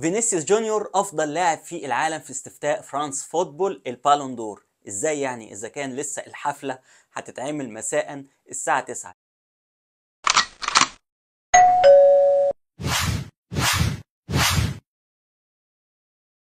فينيسيوس جونيور افضل لاعب في العالم في استفتاء فرانس فوتبول البالون دور ازاي يعني اذا كان لسه الحفله هتتعمل مساء الساعه 9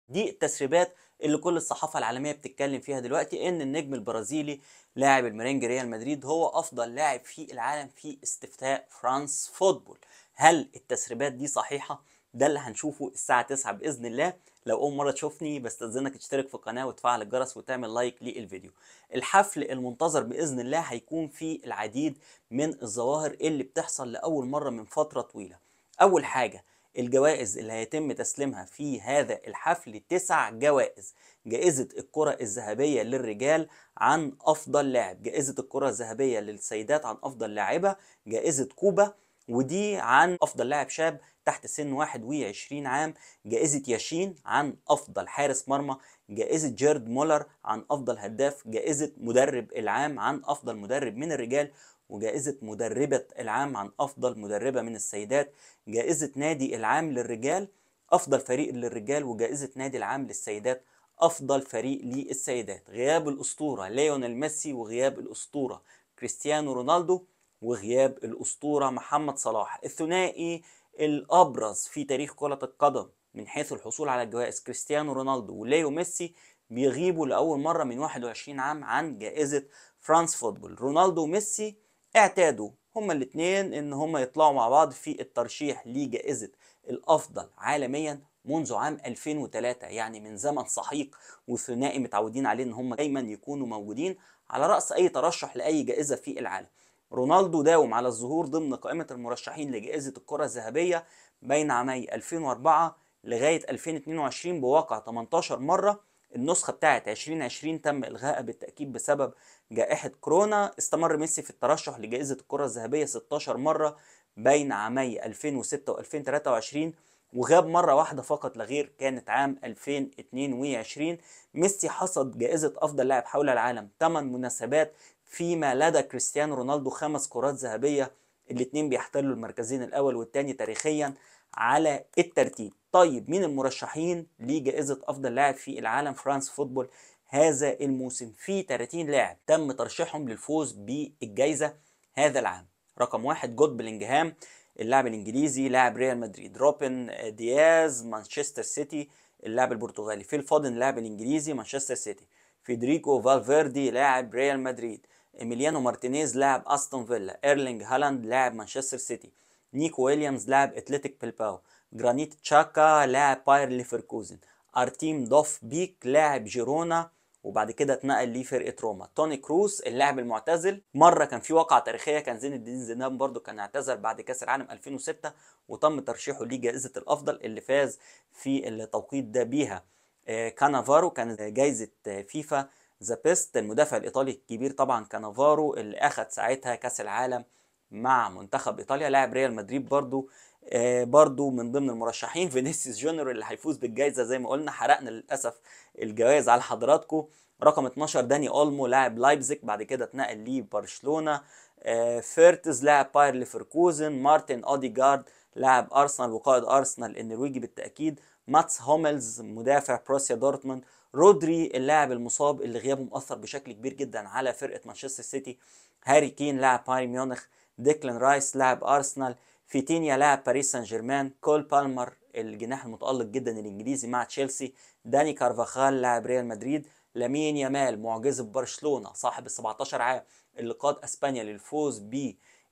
دي التسريبات اللي كل الصحافه العالميه بتتكلم فيها دلوقتي ان النجم البرازيلي لاعب المرينج ريال مدريد هو افضل لاعب في العالم في استفتاء فرانس فوتبول هل التسريبات دي صحيحه ده اللي هنشوفه الساعه 9 باذن الله لو اول مره تشوفني بستاذنك تشترك في القناه وتفعل الجرس وتعمل لايك للفيديو الحفل المنتظر باذن الله هيكون فيه العديد من الظواهر اللي بتحصل لاول مره من فتره طويله اول حاجه الجوائز اللي هيتم تسليمها في هذا الحفل تسع جوائز جائزة الكرة الذهبية للرجال عن أفضل لاعب جائزة الكرة الذهبية للسيدات عن أفضل لاعبة جائزة كوبا ودي عن افضل لاعب شاب تحت سن 21 عام جائزة ياشين عن أفضل حارس مرمى جائزة جيرد مولر عن أفضل هداف جائزة مدرب العام عن أفضل مدرب من الرجال وجائزة مدربة العام عن أفضل مدربة من السيدات جائزة نادي العام للرجال أفضل فريق للرجال وجائزة نادي العام للسيدات أفضل فريق للسيدات غياب الأسطورة ليونيل ميسي وغياب الأسطورة كريستيانو رونالدو وغياب الأسطورة محمد صلاح الثنائي الأبرز في تاريخ كرة القدم من حيث الحصول على الجوائز كريستيانو رونالدو وليو ميسي بيغيبوا لأول مرة من 21 عام عن جائزة فرانس فوتبول رونالدو وميسي اعتادوا هما الاثنين ان هما يطلعوا مع بعض في الترشيح لجائزة الأفضل عالميا منذ عام 2003 يعني من زمن سحيق وثنائي متعودين عليه ان هم دايما يكونوا موجودين على رأس أي ترشح لأي جائزة في العالم رونالدو داوم على الظهور ضمن قائمة المرشحين لجائزة الكرة الذهبية بين عامي 2004 لغاية 2022 بواقع 18 مرة النسخة بتاعة 2020 تم إلغائها بالتأكيد بسبب جائحة كورونا استمر ميسي في الترشح لجائزة الكرة الذهبية 16 مرة بين عامي 2006 و 2023 وغاب مرة واحدة فقط لغير كانت عام 2022 ميسي حصد جائزة أفضل لاعب حول العالم 8 مناسبات فيما لدى كريستيانو رونالدو خمس كرات ذهبية الاثنين بيحتلوا المركزين الأول والثاني تاريخيا على الترتيب طيب مين المرشحين لجائزة أفضل لاعب في العالم فرانس فوتبول هذا الموسم في 30 لاعب تم ترشيحهم للفوز بالجائزة هذا العام رقم واحد جود بلينجهام اللاعب الانجليزي لاعب ريال مدريد روبن دياز مانشستر سيتي اللاعب البرتغالي فيل الفاضن اللاعب الانجليزي مانشستر سيتي فيدريكو فالفيردي لاعب ريال مدريد إيميليانو مارتينيز لاعب أستون فيلا إيرلينج هالاند لاعب مانشستر سيتي نيكو ويليامز لاعب أتلتيك بلباو جرانيت تشاكا لاعب باير ليفركوزن ارتيم دوف بيك لاعب جيرونا وبعد كده اتنقل لفرقه روما توني كروس اللاعب المعتزل مره كان في واقعه تاريخيه كان زين الدين زيدان برده كان اعتزل بعد كاس العالم 2006 وتم ترشيحه لجائزه الافضل اللي فاز في التوقيت ده بيها آه، كانافارو كان جائزه آه، فيفا ذا بيست المدافع الايطالي الكبير طبعا كانافارو اللي اخذ ساعتها كاس العالم مع منتخب ايطاليا لاعب ريال مدريد برضو آه برضو من ضمن المرشحين فينيسيوس جونيور اللي هيفوز بالجائزه زي ما قلنا حرقنا للاسف الجوائز على حضراتكم رقم 12 داني اولمو لاعب لايبزيك بعد كده اتنقل لبرشلونه آه فيرتز لاعب باير ليفركوزن مارتن اوديجارد لاعب ارسنال وقائد ارسنال النرويجي بالتاكيد ماتس هوملز مدافع بروسيا دورتموند رودري اللاعب المصاب اللي غيابه مؤثر بشكل كبير جدا على فرقه مانشستر سيتي هاري كين لاعب بايرن ميونخ ديكلان رايس لاعب ارسنال فيتينيا لاعب باريس سان جيرمان كول بالمر الجناح المتالق جدا الانجليزي مع تشيلسي داني كارفاخال لاعب ريال مدريد لامين يامال معجزه برشلونه صاحب ال 17 عام اللي قاد اسبانيا للفوز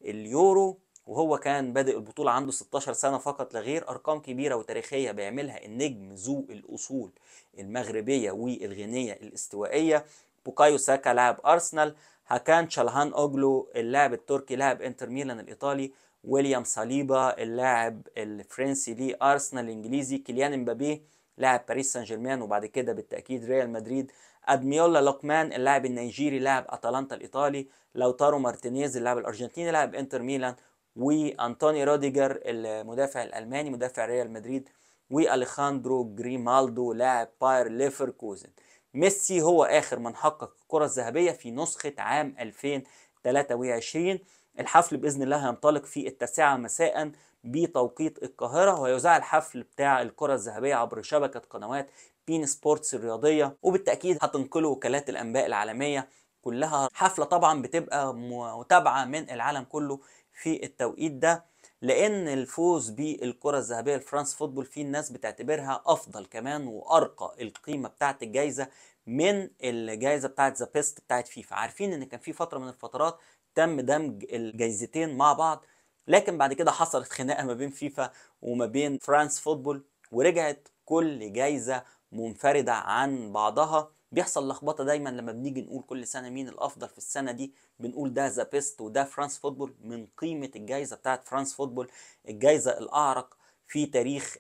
باليورو وهو كان بادئ البطولة عنده 16 سنة فقط لغير أرقام كبيرة وتاريخية بيعملها النجم ذو الأصول المغربية والغينية الاستوائية بوكايو ساكا لاعب أرسنال هاكان شالهان أوجلو اللاعب التركي لاعب انتر ميلان الإيطالي ويليام صليبا اللاعب الفرنسي لأرسنال الإنجليزي كيليان مبابي لاعب باريس سان جيرمان وبعد كده بالتأكيد ريال مدريد ادميولا لوكمان اللاعب النيجيري لاعب اتلانتا الايطالي لوتارو مارتينيز اللاعب الارجنتيني لاعب انتر ميلان وانطوني روديجر المدافع الالماني مدافع ريال مدريد واليخاندرو جريمالدو لاعب باير ليفركوزن ميسي هو اخر من حقق الكره الذهبيه في نسخه عام 2023 الحفل باذن الله هينطلق في التاسعه مساء بتوقيت القاهره ويذاع الحفل بتاع الكره الذهبيه عبر شبكه قنوات بين سبورتس الرياضيه وبالتاكيد هتنقله وكالات الانباء العالميه كلها حفله طبعا بتبقى متابعه من العالم كله في التوقيت ده لان الفوز بالكره الذهبيه لفرانس فوتبول في الناس بتعتبرها افضل كمان وارقى القيمه بتاعه الجائزه من الجائزه بتاعه ذا بيست بتاعه فيفا عارفين ان كان في فتره من الفترات تم دمج الجائزتين مع بعض لكن بعد كده حصلت خناقه ما بين فيفا وما بين فرانس فوتبول ورجعت كل جائزه منفرده عن بعضها بيحصل لخبطه دايما لما بنيجي نقول كل سنه مين الافضل في السنه دي بنقول ده ذا بيست وده فرانس فوتبول من قيمه الجائزه بتاعت فرانس فوتبول الجائزه الاعرق في تاريخ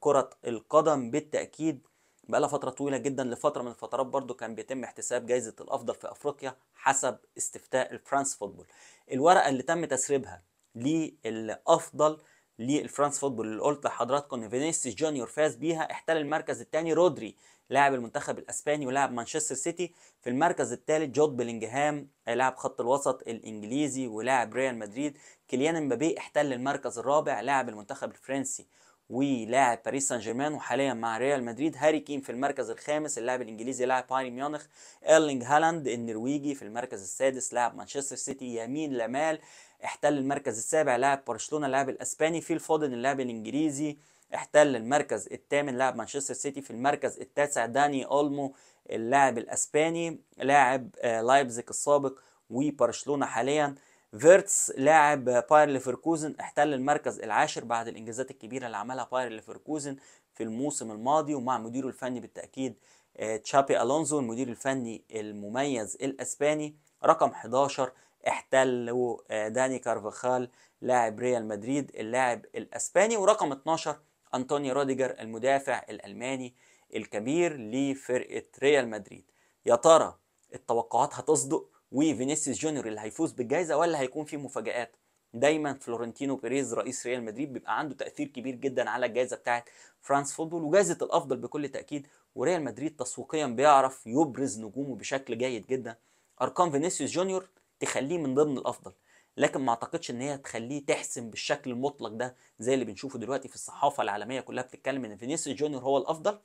كره القدم بالتاكيد بقى فتره طويله جدا لفتره من الفترات برضو كان بيتم احتساب جائزه الافضل في افريقيا حسب استفتاء الفرانس فوتبول الورقه اللي تم تسريبها للافضل للفرانس فوتبول اللي قلت لحضراتكم ان فينيسيوس جونيور فاز بيها احتل المركز الثاني رودري لاعب المنتخب الاسباني ولاعب مانشستر سيتي في المركز الثالث جود بلينجهام لاعب خط الوسط الانجليزي ولاعب ريال مدريد كيليان امبابي احتل المركز الرابع لاعب المنتخب الفرنسي ولاعب باريس سان جيرمان وحاليا مع ريال مدريد هاري كين في المركز الخامس اللاعب الانجليزي لاعب بايرن ميونخ ايرلينج هالاند النرويجي في المركز السادس لاعب مانشستر سيتي يمين لمال احتل المركز السابع لاعب برشلونه اللاعب الاسباني في الفودن اللاعب الانجليزي احتل المركز الثامن لاعب مانشستر سيتي في المركز التاسع داني اولمو اللاعب الاسباني لاعب آه، لايبزيك السابق وبرشلونه حاليا فيرتس لاعب باير ليفركوزن احتل المركز العاشر بعد الانجازات الكبيره اللي عملها باير ليفركوزن في الموسم الماضي ومع مديره الفني بالتاكيد آه، تشابي الونزو المدير الفني المميز الاسباني رقم 11 احتلوا آه، داني كارفاخال لاعب ريال مدريد اللاعب الاسباني ورقم 12 انطوني روديجر المدافع الالماني الكبير لفرقه ريال مدريد يا ترى التوقعات هتصدق وفينيسيوس جونيور اللي هيفوز بالجائزه ولا هيكون في مفاجآت دايما فلورنتينو بيريز رئيس ريال مدريد بيبقى عنده تاثير كبير جدا على الجائزه بتاعه فرانس فوتبول وجائزه الافضل بكل تاكيد وريال مدريد تسويقيا بيعرف يبرز نجومه بشكل جيد جدا ارقام فينيسيوس جونيور تخليه من ضمن الافضل لكن ما اعتقدش ان هي تخليه تحسم بالشكل المطلق ده زي اللي بنشوفه دلوقتي في الصحافه العالميه كلها بتتكلم ان فينيسيوس جونيور هو الافضل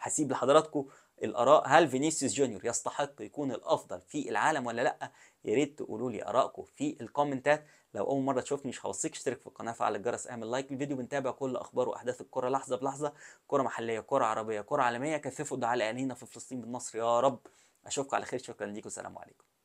هسيب لحضراتكم الاراء هل فينيسيوس جونيور يستحق يكون الافضل في العالم ولا لا يا ريت تقولوا لي ارائكم في الكومنتات لو اول مره تشوفني مش هوصيك اشترك في القناه فعل الجرس اعمل لايك الفيديو بنتابع كل اخبار واحداث الكره لحظه بلحظه كره محليه كره عربيه كره عالميه كثفوا دعاء لاهلنا في فلسطين بالنصر يا رب اشوفكم على خير شكرا ليكم والسلام عليكم